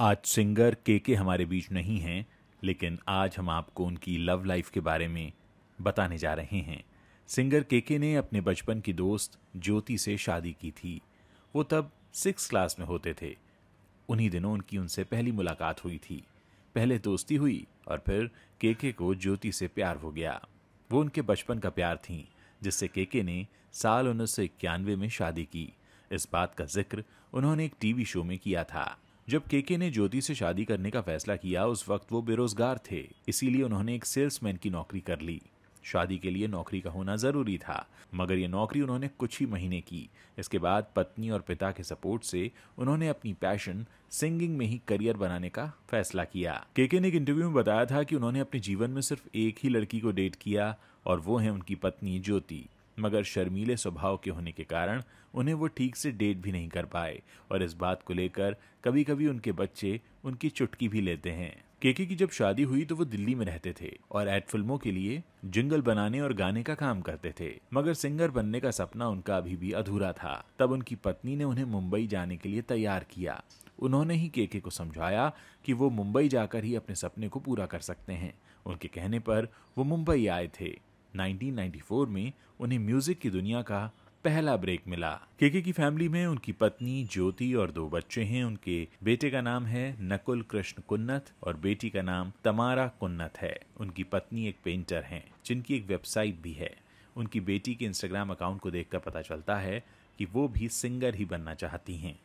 आज सिंगर के के हमारे बीच नहीं हैं लेकिन आज हम आपको उनकी लव लाइफ के बारे में बताने जा रहे हैं सिंगर के के ने अपने बचपन की दोस्त ज्योति से शादी की थी वो तब सिक्स क्लास में होते थे उन्हीं दिनों उनकी उनसे पहली मुलाकात हुई थी पहले दोस्ती हुई और फिर के के को ज्योति से प्यार हो गया वो उनके बचपन का प्यार थी जिससे के के ने साल उन्नीस में शादी की इस बात का जिक्र उन्होंने एक टीवी शो में किया था जब केके ने ज्योति से शादी करने का फैसला किया उस वक्त वो बेरोजगार थे इसीलिए उन्होंने एक सेल्समैन की नौकरी कर ली शादी के लिए नौकरी का होना जरूरी था मगर ये नौकरी उन्होंने कुछ ही महीने की इसके बाद पत्नी और पिता के सपोर्ट से उन्होंने अपनी पैशन सिंगिंग में ही करियर बनाने का फैसला किया केके ने एक इंटरव्यू में बताया था कि उन्होंने अपने जीवन में सिर्फ एक ही लड़की को डेट किया और वो है उनकी पत्नी ज्योति मगर शर्मीले स्वभाव के होने के कारण उन्हें वो ठीक से डेट भी नहीं कर पाए और इस बात को लेकर कभी कभी उनके बच्चे उनकी चुटकी भी लेते हैं केके की जब शादी हुई तो वो दिल्ली में रहते थे और एड फिल्मों के लिए जिंगल बनाने और गाने का काम करते थे मगर सिंगर बनने का सपना उनका अभी भी अधूरा था तब उनकी पत्नी ने उन्हें मुंबई जाने के लिए तैयार किया उन्होंने ही केके को समझाया कि वो मुंबई जाकर ही अपने सपने को पूरा कर सकते हैं उनके कहने पर वो मुंबई आए थे 1994 में उन्हें म्यूजिक की दुनिया का पहला ब्रेक मिला केके की फैमिली में उनकी पत्नी ज्योति और दो बच्चे हैं उनके बेटे का नाम है नकुल कृष्ण कुन्नत और बेटी का नाम तमारा कुन्नत है उनकी पत्नी एक पेंटर हैं जिनकी एक वेबसाइट भी है उनकी बेटी के इंस्टाग्राम अकाउंट को देखकर पता चलता है कि वो भी सिंगर ही बनना चाहती हैं